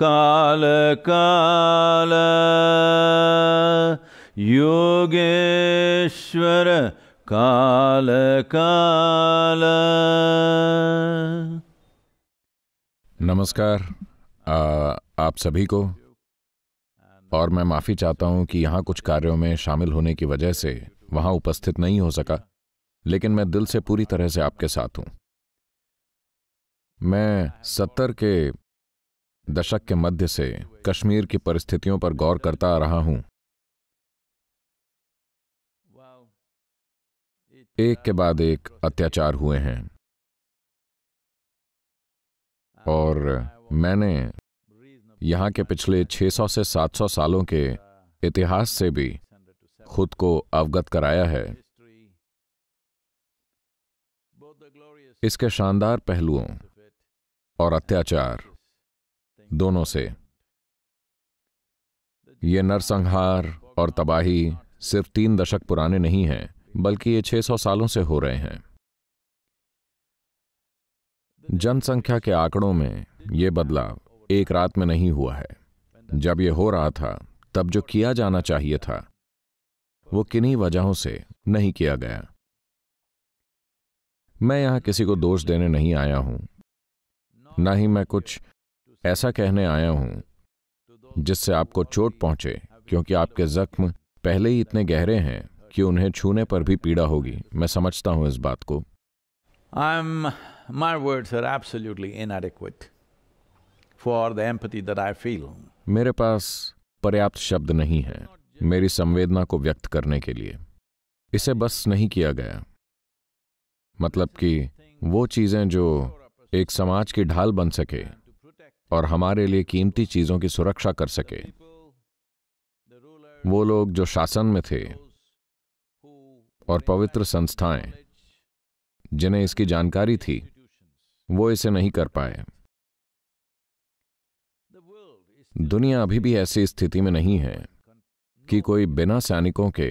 काल काल योगेश्वर काल काल नमस्कार आ, आप सभी को और मैं माफ़ी चाहता हूं कि यहां कुछ कार्यों में शामिल होने की वजह से वहां उपस्थित नहीं हो सका लेकिन मैं दिल से पूरी तरह से आपके साथ हूं मैं सत्तर के दशक के मध्य से कश्मीर की परिस्थितियों पर गौर करता आ रहा हूं एक के बाद एक अत्याचार हुए हैं और मैंने यहाँ के पिछले 600 से 700 सालों के इतिहास से भी खुद को अवगत कराया है इसके शानदार पहलुओं और अत्याचार दोनों से ये नरसंहार और तबाही सिर्फ तीन दशक पुराने नहीं हैं बल्कि ये 600 सालों से हो रहे हैं जनसंख्या के आंकड़ों में ये बदलाव एक रात में नहीं हुआ है जब ये हो रहा था तब जो किया जाना चाहिए था वो किन्हीं वजहों से नहीं किया गया मैं यहां किसी को दोष देने नहीं आया हूं ना ही मैं कुछ ऐसा कहने आया हूं जिससे आपको चोट पहुंचे क्योंकि आपके जख्म पहले ही इतने गहरे हैं कि उन्हें छूने पर भी पीड़ा होगी मैं समझता हूं इस बात को I am my for the that I feel मेरे पास पर्याप्त शब्द नहीं है मेरी संवेदना को व्यक्त करने के लिए इसे बस नहीं किया गया मतलब कि वो चीजें जो एक समाज की ढाल बन सके और हमारे लिए कीमती चीजों की सुरक्षा कर सके वो लोग जो शासन में थे और पवित्र संस्थाएं जिन्हें इसकी जानकारी थी वो इसे नहीं कर पाए दुनिया अभी भी ऐसी स्थिति में नहीं है कि कोई बिना सैनिकों के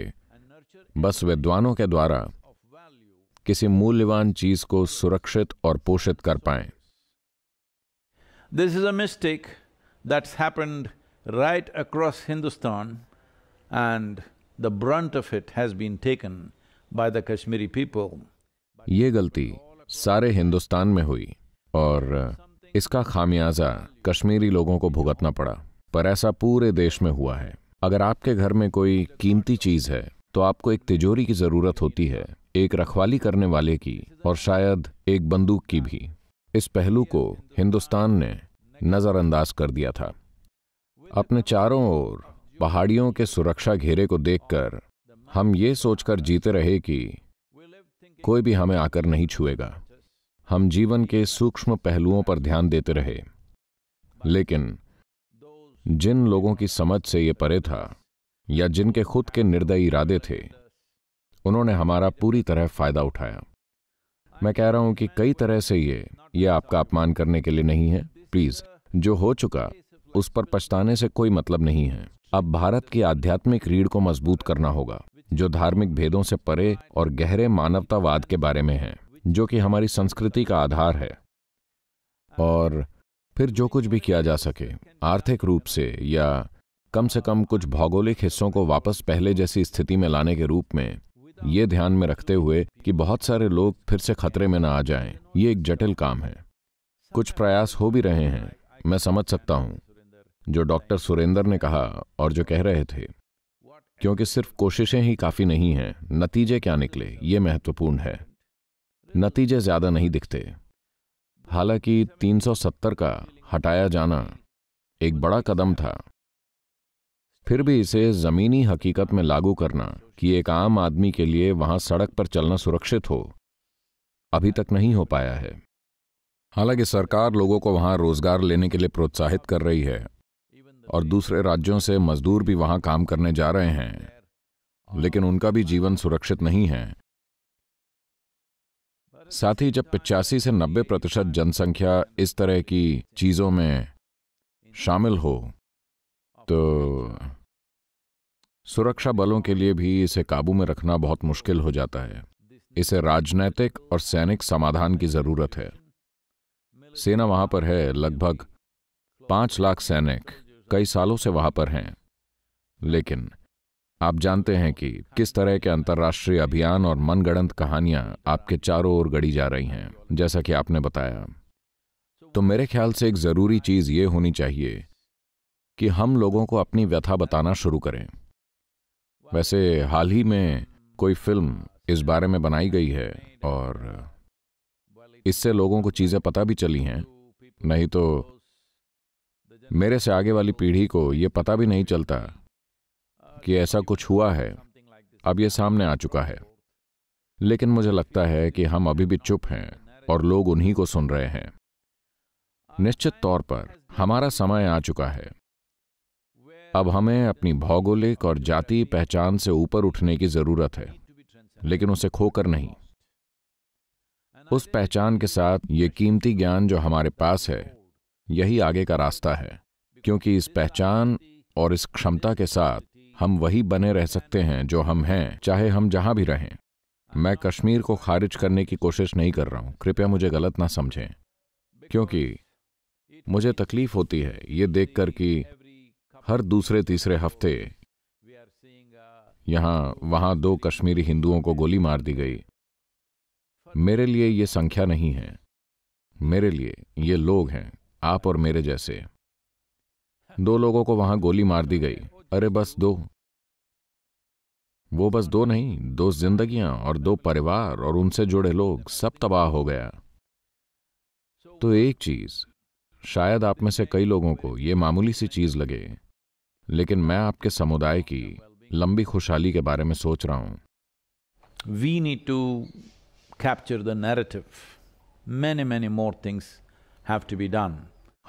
बस विद्वानों के द्वारा किसी मूल्यवान चीज को सुरक्षित और पोषित कर पाए This is a mistake that's happened right across Hindustan and the brunt of it has been taken by the Kashmiri people. ये गलती सारे हिंदुस्तान में हुई और इसका खामियाजा कश्मीरी लोगों को भुगतना पड़ा पर ऐसा पूरे देश में हुआ है अगर आपके घर में कोई कीमती चीज है तो आपको एक तिजोरी की जरूरत होती है एक रखवाली करने वाले की और शायद एक बंदूक की भी इस पहलू को हिंदुस्तान ने नज़रअंदाज कर दिया था अपने चारों ओर पहाड़ियों के सुरक्षा घेरे को देखकर हम ये सोचकर जीते रहे कि कोई भी हमें आकर नहीं छुएगा हम जीवन के सूक्ष्म पहलुओं पर ध्यान देते रहे लेकिन जिन लोगों की समझ से ये परे था या जिनके खुद के निर्दयी इरादे थे उन्होंने हमारा पूरी तरह फायदा उठाया मैं कह रहा हूं कि कई तरह से ये ये आपका अपमान करने के लिए नहीं है प्लीज जो हो चुका उस पर पछताने से कोई मतलब नहीं है अब भारत की आध्यात्मिक रीढ़ को मजबूत करना होगा जो धार्मिक भेदों से परे और गहरे मानवतावाद के बारे में है जो कि हमारी संस्कृति का आधार है और फिर जो कुछ भी किया जा सके आर्थिक रूप से या कम से कम कुछ भौगोलिक हिस्सों को वापस पहले जैसी स्थिति में लाने के रूप में ये ध्यान में रखते हुए कि बहुत सारे लोग फिर से खतरे में ना आ जाएं। ये एक जटिल काम है कुछ प्रयास हो भी रहे हैं मैं समझ सकता हूं जो डॉक्टर सुरेंद्र ने कहा और जो कह रहे थे क्योंकि सिर्फ कोशिशें ही काफी नहीं हैं नतीजे क्या निकले ये महत्वपूर्ण है नतीजे ज्यादा नहीं दिखते हालांकि 370 का हटाया जाना एक बड़ा कदम था फिर भी इसे ज़मीनी हकीकत में लागू करना कि एक आम आदमी के लिए वहां सड़क पर चलना सुरक्षित हो अभी तक नहीं हो पाया है हालांकि सरकार लोगों को वहां रोजगार लेने के लिए प्रोत्साहित कर रही है और दूसरे राज्यों से मजदूर भी वहां काम करने जा रहे हैं लेकिन उनका भी जीवन सुरक्षित नहीं है साथ ही जब पिचासी से नब्बे प्रतिशत जनसंख्या इस तरह की चीजों में शामिल हो तो सुरक्षा बलों के लिए भी इसे काबू में रखना बहुत मुश्किल हो जाता है इसे राजनैतिक और सैनिक समाधान की जरूरत है सेना वहां पर है लगभग पांच लाख सैनिक कई सालों से वहां पर हैं लेकिन आप जानते हैं कि किस तरह के अंतर्राष्ट्रीय अभियान और मनगढ़ंत कहानियां आपके चारों ओर गढ़ी जा रही हैं जैसा कि आपने बताया तो मेरे ख्याल से एक जरूरी चीज ये होनी चाहिए कि हम लोगों को अपनी व्यथा बताना शुरू करें वैसे हाल ही में कोई फिल्म इस बारे में बनाई गई है और इससे लोगों को चीज़ें पता भी चली हैं नहीं तो मेरे से आगे वाली पीढ़ी को यह पता भी नहीं चलता कि ऐसा कुछ हुआ है अब ये सामने आ चुका है लेकिन मुझे लगता है कि हम अभी भी चुप हैं और लोग उन्हीं को सुन रहे हैं निश्चित तौर पर हमारा समय आ चुका है अब हमें अपनी भौगोलिक और जाति पहचान से ऊपर उठने की जरूरत है लेकिन उसे खोकर नहीं उस पहचान के साथ ये कीमती ज्ञान जो हमारे पास है यही आगे का रास्ता है क्योंकि इस पहचान और इस क्षमता के साथ हम वही बने रह सकते हैं जो हम हैं चाहे हम जहां भी रहें मैं कश्मीर को खारिज करने की कोशिश नहीं कर रहा हूं कृपया मुझे गलत ना समझें क्योंकि मुझे तकलीफ होती है ये देखकर कि हर दूसरे तीसरे हफ्ते यहां वहां दो कश्मीरी हिंदुओं को गोली मार दी गई मेरे लिए ये संख्या नहीं है मेरे लिए ये लोग हैं आप और मेरे जैसे दो लोगों को वहां गोली मार दी गई अरे बस दो वो बस दो नहीं दो जिंदगियां और दो परिवार और उनसे जुड़े लोग सब तबाह हो गया तो एक चीज शायद आप में से कई लोगों को यह मामूली सी चीज लगे लेकिन मैं आपके समुदाय की लंबी खुशहाली के बारे में सोच रहा हूं we need to capture the narrative many many more things have to be done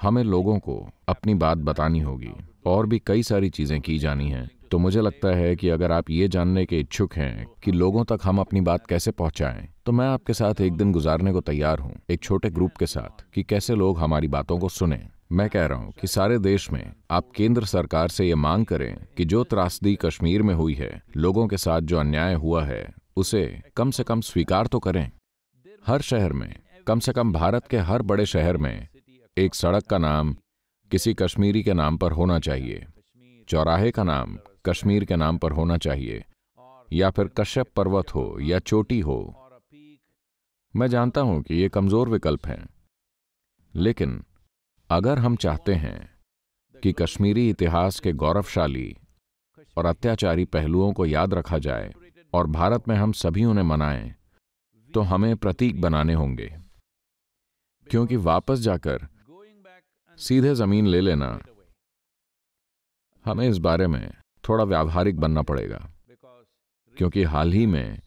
हमें लोगों को अपनी बात बतानी होगी और भी कई सारी चीजें की जानी हैं तो मुझे लगता है कि अगर आप ये जानने के इच्छुक हैं कि लोगों तक हम अपनी बात कैसे पहुंचाएं, तो मैं आपके साथ एक दिन गुजारने को तैयार हूं एक छोटे ग्रुप के साथ कि कैसे लोग हमारी बातों को सुने मैं कह रहा हूं कि सारे देश में आप केंद्र सरकार से ये मांग करें कि जो त्रासदी कश्मीर में हुई है लोगों के साथ जो अन्याय हुआ है उसे कम से कम स्वीकार तो करें हर शहर में कम से कम भारत के हर बड़े शहर में एक सड़क का नाम किसी कश्मीरी के नाम पर होना चाहिए चौराहे का नाम कश्मीर के नाम पर होना चाहिए या फिर कश्यप पर्वत हो या चोटी हो मैं जानता हूं कि ये कमजोर विकल्प हैं लेकिन अगर हम चाहते हैं कि कश्मीरी इतिहास के गौरवशाली और अत्याचारी पहलुओं को याद रखा जाए और भारत में हम सभी उन्हें मनाएं तो हमें प्रतीक बनाने होंगे क्योंकि वापस जाकर सीधे जमीन ले लेना हमें इस बारे में थोड़ा व्यावहारिक बनना पड़ेगा क्योंकि हाल ही में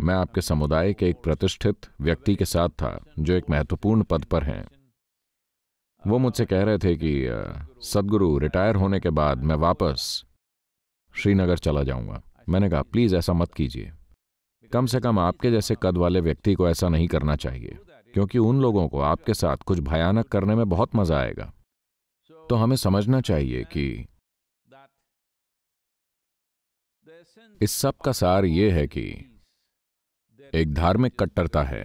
मैं आपके समुदाय के एक प्रतिष्ठित व्यक्ति के साथ था जो एक महत्वपूर्ण पद पर हैं वो मुझसे कह रहे थे कि सदगुरु रिटायर होने के बाद मैं वापस श्रीनगर चला जाऊंगा मैंने कहा प्लीज़ ऐसा मत कीजिए कम से कम आपके जैसे कद वाले व्यक्ति को ऐसा नहीं करना चाहिए क्योंकि उन लोगों को आपके साथ कुछ भयानक करने में बहुत मजा आएगा तो हमें समझना चाहिए कि इस सब का सार ये है कि एक धार्मिक कट्टरता है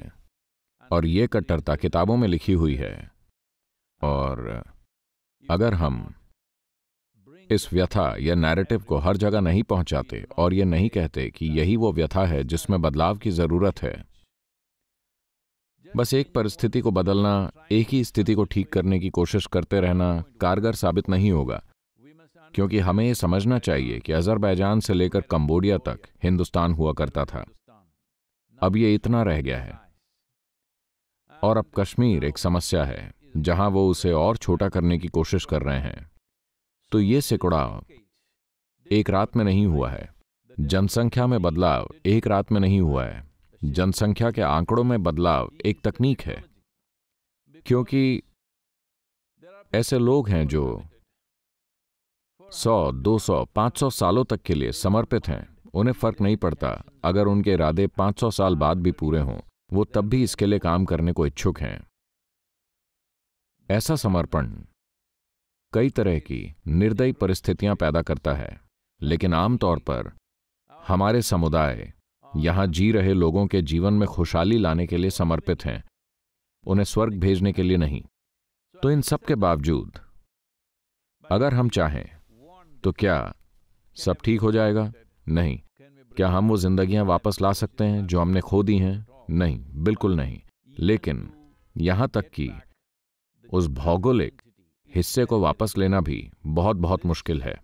और ये कट्टरता किताबों में लिखी हुई है और अगर हम इस व्यथा या नैरेटिव को हर जगह नहीं पहुंचाते और ये नहीं कहते कि यही वो व्यथा है जिसमें बदलाव की जरूरत है बस एक परिस्थिति को बदलना एक ही स्थिति को ठीक करने की कोशिश करते रहना कारगर साबित नहीं होगा क्योंकि हमें यह समझना चाहिए कि अजरबैजान से लेकर कंबोडिया तक हिंदुस्तान हुआ करता था अब यह इतना रह गया है और अब कश्मीर एक समस्या है जहां वो उसे और छोटा करने की कोशिश कर रहे हैं तो ये सिकुड़ा एक रात में नहीं हुआ है जनसंख्या में बदलाव एक रात में नहीं हुआ है जनसंख्या के आंकड़ों में बदलाव एक तकनीक है क्योंकि ऐसे लोग हैं जो 100, 200, 500 सालों तक के लिए समर्पित हैं उन्हें फर्क नहीं पड़ता अगर उनके इरादे 500 साल बाद भी पूरे हों वो तब भी इसके लिए काम करने को इच्छुक हैं ऐसा समर्पण कई तरह की निर्दयी परिस्थितियां पैदा करता है लेकिन आमतौर पर हमारे समुदाय यहां जी रहे लोगों के जीवन में खुशहाली लाने के लिए समर्पित हैं उन्हें स्वर्ग भेजने के लिए नहीं तो इन सब के बावजूद अगर हम चाहें तो क्या सब ठीक हो जाएगा नहीं क्या हम वो जिंदगियां वापस ला सकते हैं जो हमने खो दी हैं नहीं बिल्कुल नहीं लेकिन यहां तक कि उस भौगोलिक हिस्से को वापस लेना भी बहुत बहुत मुश्किल है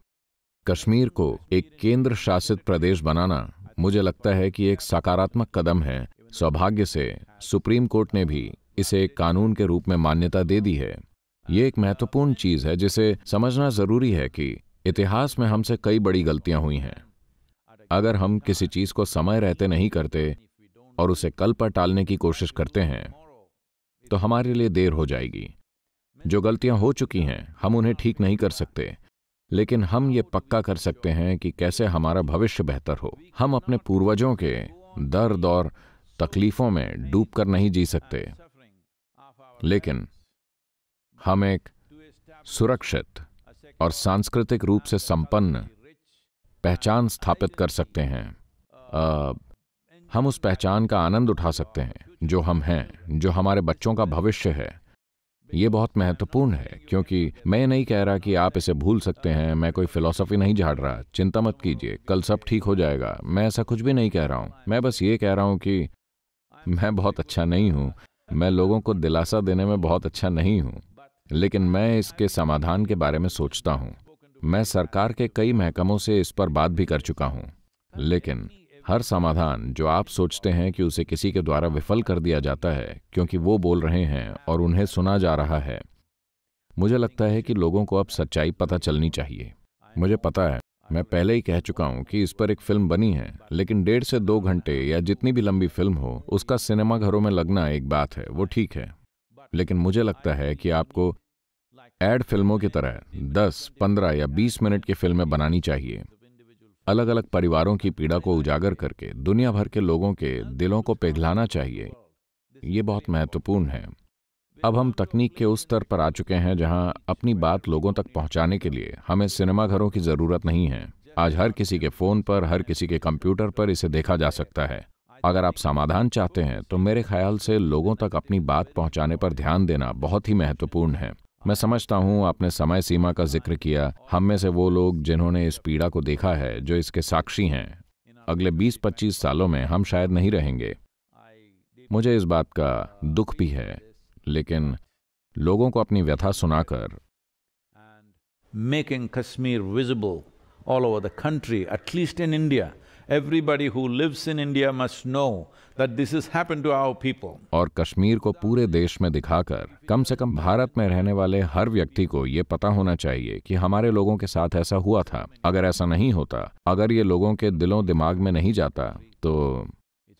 कश्मीर को एक केंद्र शासित प्रदेश बनाना मुझे लगता है कि एक सकारात्मक कदम है सौभाग्य से सुप्रीम कोर्ट ने भी इसे एक कानून के रूप में मान्यता दे दी है ये एक महत्वपूर्ण चीज है जिसे समझना जरूरी है कि इतिहास में हमसे कई बड़ी गलतियां हुई हैं अगर हम किसी चीज को समय रहते नहीं करते और उसे कल पर टालने की कोशिश करते हैं तो हमारे लिए देर हो जाएगी जो गलतियां हो चुकी हैं हम उन्हें ठीक नहीं कर सकते लेकिन हम ये पक्का कर सकते हैं कि कैसे हमारा भविष्य बेहतर हो हम अपने पूर्वजों के दर्द और तकलीफों में डूब कर नहीं जी सकते लेकिन हम एक सुरक्षित और सांस्कृतिक रूप से संपन्न पहचान स्थापित कर सकते हैं आ, हम उस पहचान का आनंद उठा सकते हैं जो हम हैं जो हमारे बच्चों का भविष्य है ये बहुत महत्वपूर्ण है क्योंकि मैं नहीं कह रहा कि आप इसे भूल सकते हैं मैं कोई फिलोसफी नहीं झाड़ रहा चिंता मत कीजिए कल सब ठीक हो जाएगा मैं ऐसा कुछ भी नहीं कह रहा हूँ मैं बस ये कह रहा हूँ कि मैं बहुत अच्छा नहीं हूँ मैं लोगों को दिलासा देने में बहुत अच्छा नहीं हूँ लेकिन मैं इसके समाधान के बारे में सोचता हूँ मैं सरकार के कई महकमों से इस पर बात भी कर चुका हूँ लेकिन हर समाधान जो आप सोचते हैं कि उसे किसी के द्वारा विफल कर दिया जाता है क्योंकि वो बोल रहे हैं और उन्हें सुना जा रहा है मुझे लगता है कि लोगों को अब सच्चाई पता चलनी चाहिए मुझे पता है मैं पहले ही कह चुका हूं कि इस पर एक फिल्म बनी है लेकिन डेढ़ से दो घंटे या जितनी भी लंबी फिल्म हो उसका सिनेमाघरों में लगना एक बात है वो ठीक है लेकिन मुझे लगता है कि आपको एड फिल्मों की तरह 10, 15 या 20 मिनट की फिल्में बनानी चाहिए अलग अलग परिवारों की पीड़ा को उजागर करके दुनिया भर के लोगों के दिलों को पिघलाना चाहिए ये बहुत महत्वपूर्ण है अब हम तकनीक के उस स्तर पर आ चुके हैं जहां अपनी बात लोगों तक पहुंचाने के लिए हमें सिनेमाघरों की ज़रूरत नहीं है आज हर किसी के फ़ोन पर हर किसी के कंप्यूटर पर इसे देखा जा सकता है अगर आप समाधान चाहते हैं तो मेरे ख्याल से लोगों तक अपनी बात पहुंचाने पर ध्यान देना बहुत ही महत्वपूर्ण है मैं समझता हूँ आपने समय सीमा का जिक्र किया हम में से वो लोग जिन्होंने इस पीड़ा को देखा है जो इसके साक्षी हैं अगले 20-25 सालों में हम शायद नहीं रहेंगे मुझे इस बात का दुख भी है लेकिन लोगों को अपनी व्यथा सुनाकर making Kashmir visible all over the country at least in India everybody who lives in India must know that this has happened to our people. और कश्मीर को पूरे देश में दिखाकर कम से कम भारत में रहने वाले हर व्यक्ति को ये पता होना चाहिए कि हमारे लोगों के साथ ऐसा हुआ था अगर ऐसा नहीं होता अगर ये लोगों के दिलों दिमाग में नहीं जाता तो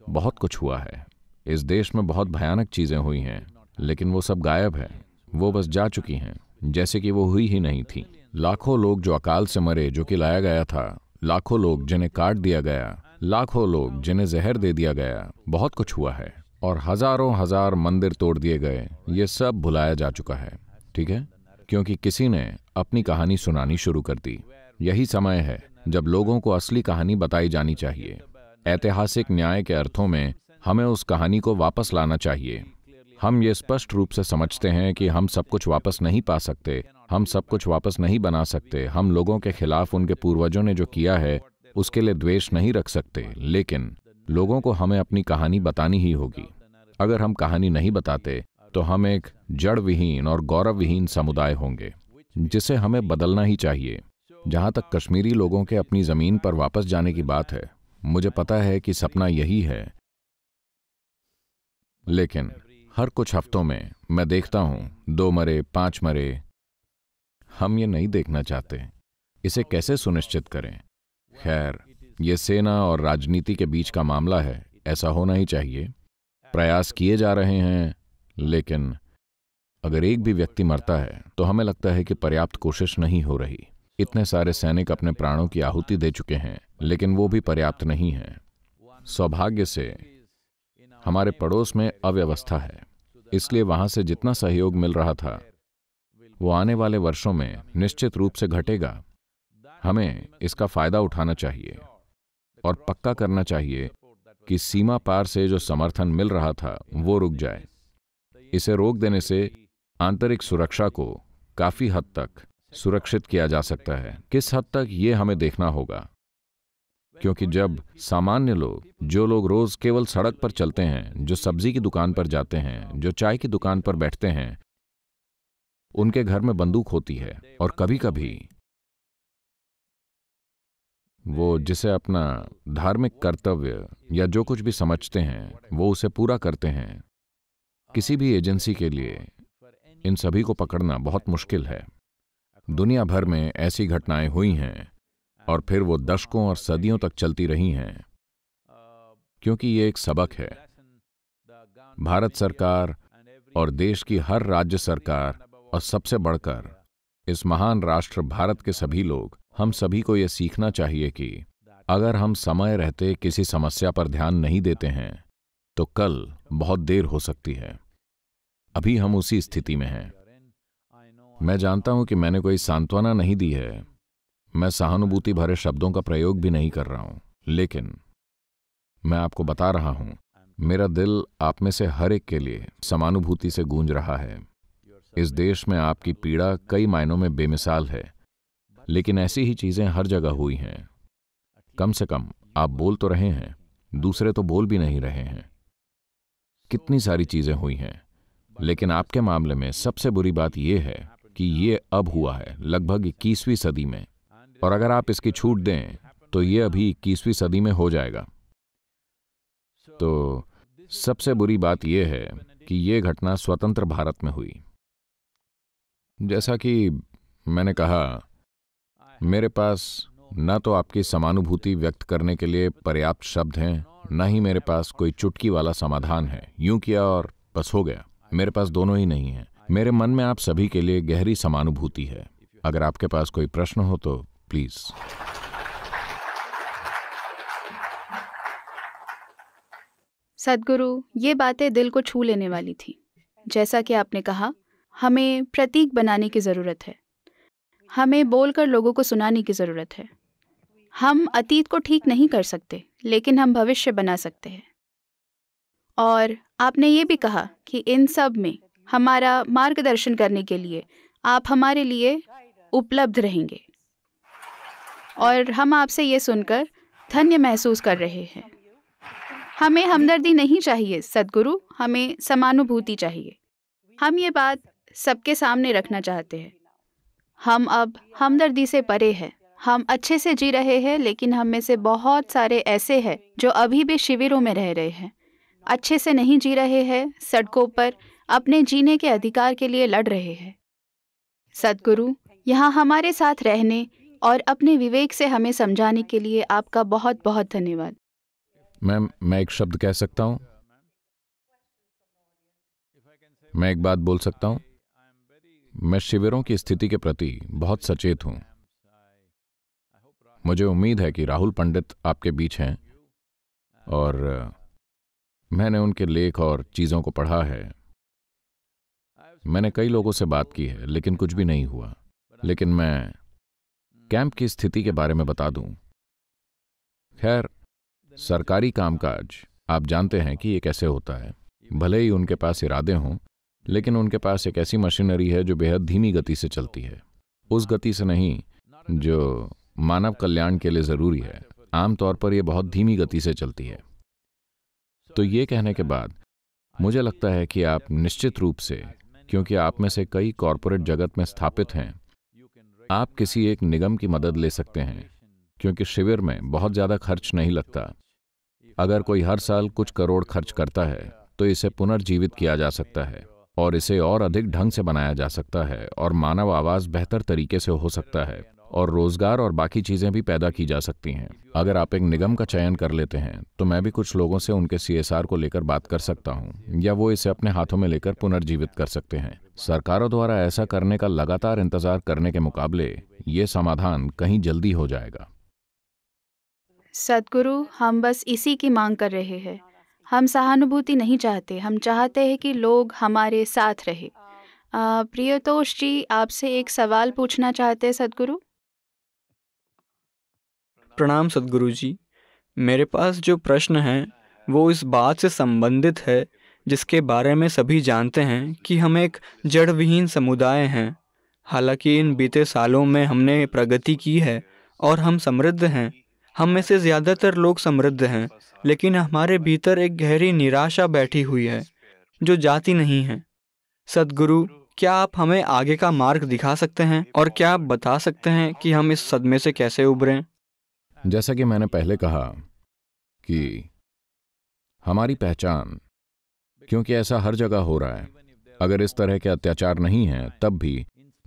बहुत कुछ हुआ है इस देश में बहुत भयानक चीजें हुई हैं लेकिन वो सब गायब है वो बस जा चुकी हैं जैसे कि वो हुई ही नहीं थी लाखों लोग जो अकाल से मरे जो कि लाया गया था लाखों लोग जिन्हें काट दिया गया लाखों लोग जिन्हें जहर दे दिया गया बहुत कुछ हुआ है और हजारों हजार मंदिर तोड़ दिए गए ये सब भुलाया जा चुका है ठीक है क्योंकि किसी ने अपनी कहानी सुनानी शुरू कर दी यही समय है जब लोगों को असली कहानी बताई जानी चाहिए ऐतिहासिक न्याय के अर्थों में हमें उस कहानी को वापस लाना चाहिए हम ये स्पष्ट रूप से समझते हैं कि हम सब कुछ वापस नहीं पा सकते हम सब कुछ वापस नहीं बना सकते हम लोगों के खिलाफ उनके पूर्वजों ने जो किया है उसके लिए द्वेष नहीं रख सकते लेकिन लोगों को हमें अपनी कहानी बतानी ही होगी अगर हम कहानी नहीं बताते तो हम एक जड़ विहीन और गौरव विहीन समुदाय होंगे जिसे हमें बदलना ही चाहिए जहां तक कश्मीरी लोगों के अपनी जमीन पर वापस जाने की बात है मुझे पता है कि सपना यही है लेकिन हर कुछ हफ्तों में मैं देखता हूं दो मरे पांच मरे हम ये नहीं देखना चाहते इसे कैसे सुनिश्चित करें खैर ये सेना और राजनीति के बीच का मामला है ऐसा होना ही चाहिए प्रयास किए जा रहे हैं लेकिन अगर एक भी व्यक्ति मरता है तो हमें लगता है कि पर्याप्त कोशिश नहीं हो रही इतने सारे सैनिक अपने प्राणों की आहुति दे चुके हैं लेकिन वो भी पर्याप्त नहीं है सौभाग्य से हमारे पड़ोस में अव्यवस्था है इसलिए वहां से जितना सहयोग मिल रहा था वो आने वाले वर्षों में निश्चित रूप से घटेगा हमें इसका फायदा उठाना चाहिए और पक्का करना चाहिए कि सीमा पार से जो समर्थन मिल रहा था वो रुक जाए इसे रोक देने से आंतरिक सुरक्षा को काफी हद तक सुरक्षित किया जा सकता है किस हद तक ये हमें देखना होगा क्योंकि जब सामान्य लोग जो लोग रोज केवल सड़क पर चलते हैं जो सब्जी की दुकान पर जाते हैं जो चाय की दुकान पर बैठते हैं उनके घर में बंदूक होती है और कभी कभी वो जिसे अपना धार्मिक कर्तव्य या जो कुछ भी समझते हैं वो उसे पूरा करते हैं किसी भी एजेंसी के लिए इन सभी को पकड़ना बहुत मुश्किल है दुनिया भर में ऐसी घटनाएं हुई हैं और फिर वो दशकों और सदियों तक चलती रही हैं क्योंकि ये एक सबक है भारत सरकार और देश की हर राज्य सरकार और सबसे बढ़कर इस महान राष्ट्र भारत के सभी लोग हम सभी को यह सीखना चाहिए कि अगर हम समय रहते किसी समस्या पर ध्यान नहीं देते हैं तो कल बहुत देर हो सकती है अभी हम उसी स्थिति में हैं मैं जानता हूं कि मैंने कोई सांत्वना नहीं दी है मैं सहानुभूति भरे शब्दों का प्रयोग भी नहीं कर रहा हूं लेकिन मैं आपको बता रहा हूं मेरा दिल आप में से हर एक के लिए समानुभूति से गूंज रहा है इस देश में आपकी पीड़ा कई मायनों में बेमिसाल है लेकिन ऐसी ही चीजें हर जगह हुई हैं कम से कम आप बोल तो रहे हैं दूसरे तो बोल भी नहीं रहे हैं कितनी सारी चीजें हुई हैं लेकिन आपके मामले में सबसे बुरी बात यह है कि ये अब हुआ है लगभग इक्कीसवीं सदी में और अगर आप इसकी छूट दें तो ये अभी इक्कीसवीं सदी में हो जाएगा तो सबसे बुरी बात यह है कि यह घटना स्वतंत्र भारत में हुई जैसा कि मैंने कहा मेरे पास न तो आपकी समानुभूति व्यक्त करने के लिए पर्याप्त शब्द हैं न ही मेरे पास कोई चुटकी वाला समाधान है यूं किया और बस हो गया मेरे पास दोनों ही नहीं है मेरे मन में आप सभी के लिए गहरी समानुभूति है अगर आपके पास कोई प्रश्न हो तो प्लीज सदगुरु ये बातें दिल को छू लेने वाली थी जैसा कि आपने कहा हमें प्रतीक बनाने की ज़रूरत है हमें बोलकर लोगों को सुनाने की ज़रूरत है हम अतीत को ठीक नहीं कर सकते लेकिन हम भविष्य बना सकते हैं और आपने ये भी कहा कि इन सब में हमारा मार्गदर्शन करने के लिए आप हमारे लिए उपलब्ध रहेंगे और हम आपसे ये सुनकर धन्य महसूस कर रहे हैं हमें हमदर्दी नहीं चाहिए सदगुरु हमें समानुभूति चाहिए हम ये बात सबके सामने रखना चाहते हैं हम अब हमदर्दी से परे हैं हम अच्छे से जी रहे हैं लेकिन हम में से बहुत सारे ऐसे हैं जो अभी भी शिविरों में रह रहे हैं अच्छे से नहीं जी रहे हैं सड़कों पर अपने जीने के अधिकार के लिए लड़ रहे हैं सदगुरु यहाँ हमारे साथ रहने और अपने विवेक से हमें समझाने के लिए आपका बहुत बहुत धन्यवाद मैम मैं एक शब्द कह सकता हूँ मैं एक बात बोल सकता हूँ मैं शिविरों की स्थिति के प्रति बहुत सचेत हूँ मुझे उम्मीद है कि राहुल पंडित आपके बीच हैं और मैंने उनके लेख और चीज़ों को पढ़ा है मैंने कई लोगों से बात की है लेकिन कुछ भी नहीं हुआ लेकिन मैं कैंप की स्थिति के बारे में बता दूं। खैर सरकारी कामकाज आप जानते हैं कि ये कैसे होता है भले ही उनके पास इरादे हों लेकिन उनके पास एक ऐसी मशीनरी है जो बेहद धीमी गति से चलती है उस गति से नहीं जो मानव कल्याण के लिए ज़रूरी है आमतौर पर यह बहुत धीमी गति से चलती है तो ये कहने के बाद मुझे लगता है कि आप निश्चित रूप से क्योंकि आप में से कई कॉरपोरेट जगत में स्थापित हैं आप किसी एक निगम की मदद ले सकते हैं क्योंकि शिविर में बहुत ज़्यादा खर्च नहीं लगता अगर कोई हर साल कुछ करोड़ खर्च करता है तो इसे पुनर्जीवित किया जा सकता है और इसे और अधिक ढंग से बनाया जा सकता है और मानव आवाज बेहतर तरीके से हो सकता है और रोजगार और बाकी चीजें भी पैदा की जा सकती हैं अगर आप एक निगम का चयन कर लेते हैं तो मैं भी कुछ लोगों से उनके सी को लेकर बात कर सकता हूँ या वो इसे अपने हाथों में लेकर पुनर्जीवित कर सकते हैं सरकारों द्वारा ऐसा करने का लगातार इंतजार करने के मुकाबले ये समाधान कहीं जल्दी हो जाएगा सदगुरु हम बस इसी की मांग कर रहे हैं हम सहानुभूति नहीं चाहते हम चाहते हैं कि लोग हमारे साथ रहे प्रियतोष जी आपसे एक सवाल पूछना चाहते हैं सदगुरु प्रणाम सदगुरु जी मेरे पास जो प्रश्न है वो इस बात से संबंधित है जिसके बारे में सभी जानते हैं कि हम एक जड़ विहीन समुदाय हैं हालांकि इन बीते सालों में हमने प्रगति की है और हम समृद्ध हैं हम में से ज़्यादातर लोग समृद्ध हैं लेकिन हमारे भीतर एक गहरी निराशा बैठी हुई है जो जाती नहीं है सदगुरु क्या आप हमें आगे का मार्ग दिखा सकते हैं और क्या आप बता सकते हैं कि हम इस सदमे से कैसे उभरें जैसा कि मैंने पहले कहा कि हमारी पहचान क्योंकि ऐसा हर जगह हो रहा है अगर इस तरह के अत्याचार नहीं हैं तब भी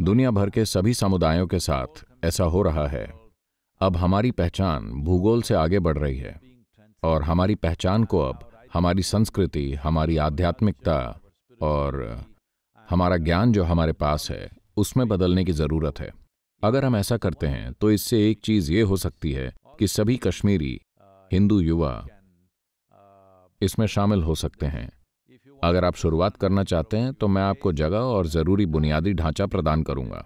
दुनिया भर के सभी समुदायों के साथ ऐसा हो रहा है अब हमारी पहचान भूगोल से आगे बढ़ रही है और हमारी पहचान को अब हमारी संस्कृति हमारी आध्यात्मिकता और हमारा ज्ञान जो हमारे पास है उसमें बदलने की ज़रूरत है अगर हम ऐसा करते हैं तो इससे एक चीज़ ये हो सकती है कि सभी कश्मीरी हिंदू युवा इसमें शामिल हो सकते हैं अगर आप शुरुआत करना चाहते हैं तो मैं आपको जगह और ज़रूरी बुनियादी ढांचा प्रदान करूंगा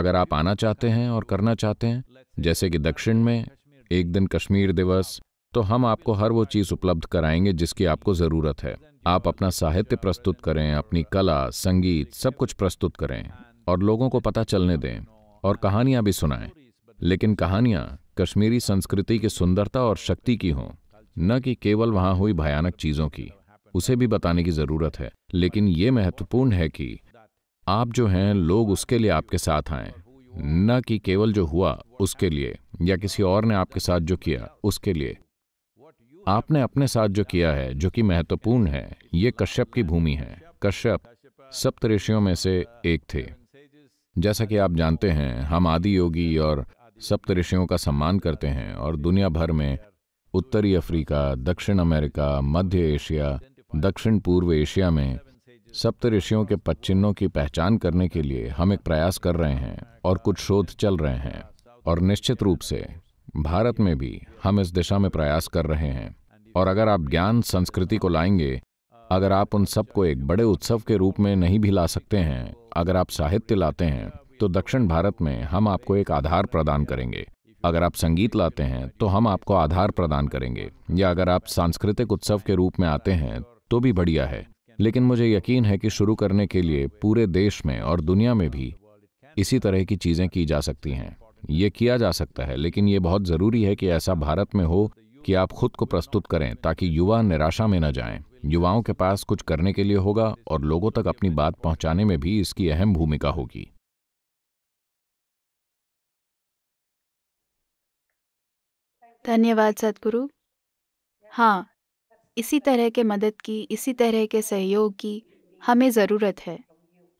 अगर आप आना चाहते हैं और करना चाहते हैं जैसे कि दक्षिण में एक दिन कश्मीर दिवस तो हम आपको हर वो चीज़ उपलब्ध कराएंगे जिसकी आपको ज़रूरत है आप अपना साहित्य प्रस्तुत करें अपनी कला संगीत सब कुछ प्रस्तुत करें और लोगों को पता चलने दें और कहानियां भी सुनाएं लेकिन कहानियां कश्मीरी संस्कृति की सुंदरता और शक्ति की हो न कि केवल वहां हुई भयानक चीजों की उसे भी बताने की जरूरत है लेकिन ये महत्वपूर्ण है कि आप जो हैं लोग उसके लिए आपके साथ आए न कि केवल जो हुआ उसके लिए या किसी और ने आपके साथ जो किया उसके लिए आपने अपने साथ जो किया है जो कि महत्वपूर्ण है ये कश्यप की भूमि है कश्यप सप्त ऋषियों में से एक थे जैसा कि आप जानते हैं हम आदि योगी और सप्त ऋषियों का सम्मान करते हैं और दुनिया भर में उत्तरी अफ्रीका दक्षिण अमेरिका मध्य एशिया दक्षिण पूर्व एशिया में सप्त ऋषियों के पच्चिन्नों की पहचान करने के लिए हम एक प्रयास कर रहे हैं और कुछ शोध चल रहे हैं और निश्चित रूप से भारत में भी हम इस दिशा में प्रयास कर रहे हैं और अगर आप ज्ञान संस्कृति को लाएंगे अगर आप उन सबको एक बड़े उत्सव के रूप में नहीं भी ला सकते हैं अगर आप साहित्य लाते हैं तो दक्षिण भारत में हम आपको एक आधार प्रदान करेंगे अगर आप संगीत लाते हैं तो हम आपको आधार प्रदान करेंगे या अगर आप सांस्कृतिक उत्सव के रूप में आते हैं तो भी बढ़िया है लेकिन मुझे यकीन है कि शुरू करने के लिए पूरे देश में और दुनिया में भी इसी तरह की चीज़ें की जा सकती हैं ये किया जा सकता है लेकिन ये बहुत ज़रूरी है कि ऐसा भारत में हो कि आप खुद को प्रस्तुत करें ताकि युवा निराशा में न जाएं। युवाओं के पास कुछ करने के लिए होगा और लोगों तक अपनी बात पहुंचाने में भी इसकी अहम भूमिका होगी धन्यवाद सतगुरु हाँ इसी तरह के मदद की इसी तरह के सहयोग की हमें ज़रूरत है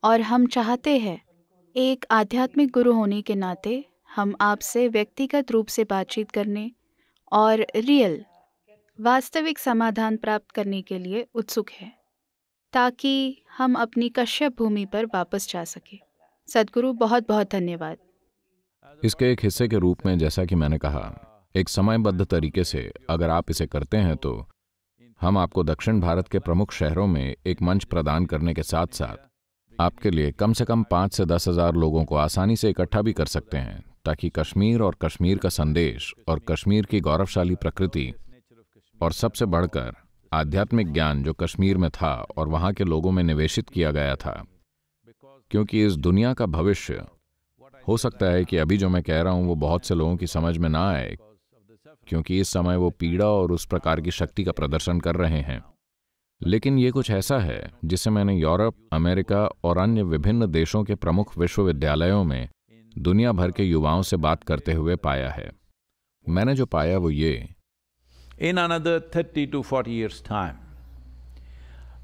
और हम चाहते हैं एक आध्यात्मिक गुरु होने के नाते हम आपसे व्यक्तिगत रूप से बातचीत करने और रियल वास्तविक समाधान प्राप्त करने के लिए उत्सुक हैं ताकि हम अपनी कश्यप भूमि पर वापस जा सके सदगुरु बहुत बहुत धन्यवाद इसके एक हिस्से के रूप में जैसा कि मैंने कहा एक समयबद्ध तरीके से अगर आप इसे करते हैं तो हम आपको दक्षिण भारत के प्रमुख शहरों में एक मंच प्रदान करने के साथ साथ आपके लिए कम से कम पाँच से दस हजार लोगों को आसानी से इकट्ठा भी कर सकते हैं ताकि कश्मीर और कश्मीर का संदेश और कश्मीर की गौरवशाली प्रकृति और सबसे बढ़कर आध्यात्मिक ज्ञान जो कश्मीर में था और वहाँ के लोगों में निवेशित किया गया था क्योंकि इस दुनिया का भविष्य हो सकता है कि अभी जो मैं कह रहा हूँ वो बहुत से लोगों की समझ में ना आए क्योंकि इस समय वो पीड़ा और उस प्रकार की शक्ति का प्रदर्शन कर रहे हैं लेकिन ये कुछ ऐसा है जिसे मैंने यूरोप अमेरिका और अन्य विभिन्न देशों के प्रमुख विश्वविद्यालयों में दुनिया भर के युवाओं से बात करते हुए पाया है मैंने जो पाया वो ये in another thirty to forty years time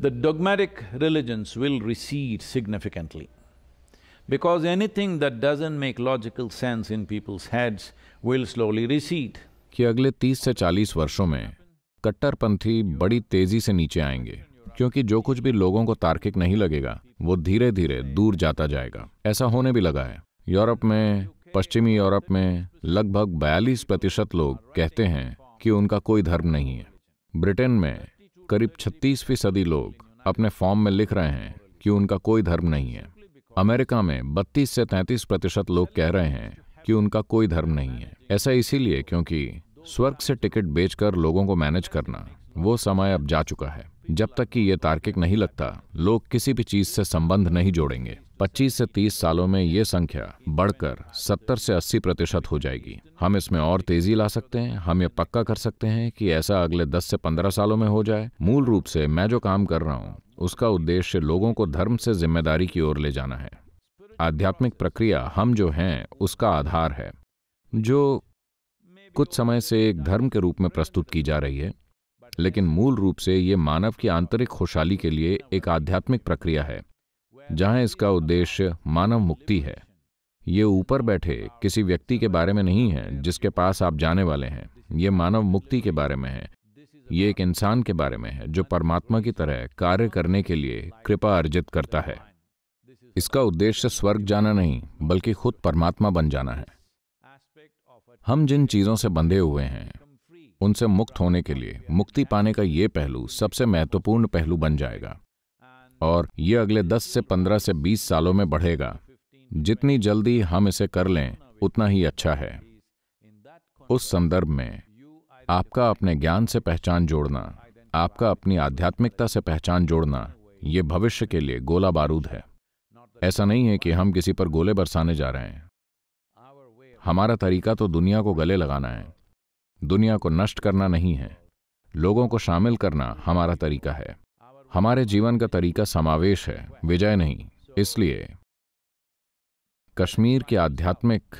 the dogmatic religions will recede significantly because anything that doesn't make logical sense in people's heads will slowly recede कि अगले 30 से 40 वर्षों में कट्टरपंथी बड़ी तेजी से नीचे आएंगे क्योंकि जो कुछ भी लोगों को तार्किक नहीं लगेगा वो धीरे धीरे दूर जाता जाएगा ऐसा होने भी लगा है यूरोप में पश्चिमी यूरोप में लगभग बयालीस प्रतिशत लोग कहते हैं कि उनका कोई धर्म नहीं है ब्रिटेन में करीब छत्तीस फीसदी लोग अपने फॉर्म में लिख रहे हैं कि उनका कोई धर्म नहीं है अमेरिका में 32 से 33 प्रतिशत लोग कह रहे हैं कि उनका कोई धर्म नहीं है ऐसा इसीलिए क्योंकि स्वर्ग से टिकट बेचकर लोगों को मैनेज करना वो समय अब जा चुका है जब तक कि ये तार्किक नहीं लगता लोग किसी भी चीज से संबंध नहीं जोड़ेंगे 25 से 30 सालों में ये संख्या बढ़कर 70 से 80 प्रतिशत हो जाएगी हम इसमें और तेजी ला सकते हैं हम ये पक्का कर सकते हैं कि ऐसा अगले 10 से 15 सालों में हो जाए मूल रूप से मैं जो काम कर रहा हूँ उसका उद्देश्य लोगों को धर्म से जिम्मेदारी की ओर ले जाना है आध्यात्मिक प्रक्रिया हम जो हैं उसका आधार है जो कुछ समय से एक धर्म के रूप में प्रस्तुत की जा रही है लेकिन मूल रूप से ये मानव की आंतरिक खुशहाली के लिए एक आध्यात्मिक प्रक्रिया है जहां इसका उद्देश्य मानव मुक्ति है ये ऊपर बैठे किसी व्यक्ति के बारे में नहीं है जिसके पास आप जाने वाले हैं ये मानव मुक्ति के बारे में है ये एक इंसान के बारे में है जो परमात्मा की तरह कार्य करने के लिए कृपा अर्जित करता है इसका उद्देश्य स्वर्ग जाना नहीं बल्कि खुद परमात्मा बन जाना है हम जिन चीजों से बंधे हुए हैं उनसे मुक्त होने के लिए मुक्ति पाने का ये पहलू सबसे महत्वपूर्ण पहलू बन जाएगा और ये अगले 10 से 15 से 20 सालों में बढ़ेगा जितनी जल्दी हम इसे कर लें उतना ही अच्छा है उस संदर्भ में आपका अपने ज्ञान से पहचान जोड़ना आपका अपनी आध्यात्मिकता से पहचान जोड़ना ये भविष्य के लिए गोला बारूद है ऐसा नहीं है कि हम किसी पर गोले बरसाने जा रहे हैं हमारा तरीका तो दुनिया को गले लगाना है दुनिया को नष्ट करना नहीं है लोगों को शामिल करना हमारा तरीका है हमारे जीवन का तरीका समावेश है विजय नहीं इसलिए कश्मीर के आध्यात्मिक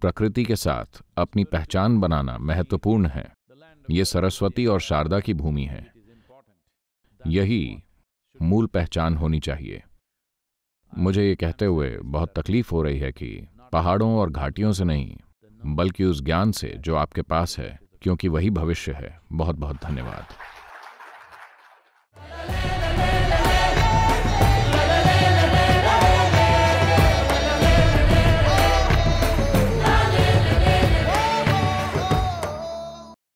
प्रकृति के साथ अपनी पहचान बनाना महत्वपूर्ण है ये सरस्वती और शारदा की भूमि है यही मूल पहचान होनी चाहिए मुझे ये कहते हुए बहुत तकलीफ हो रही है कि पहाड़ों और घाटियों से नहीं बल्कि उस ज्ञान से जो आपके पास है क्योंकि वही भविष्य है बहुत बहुत धन्यवाद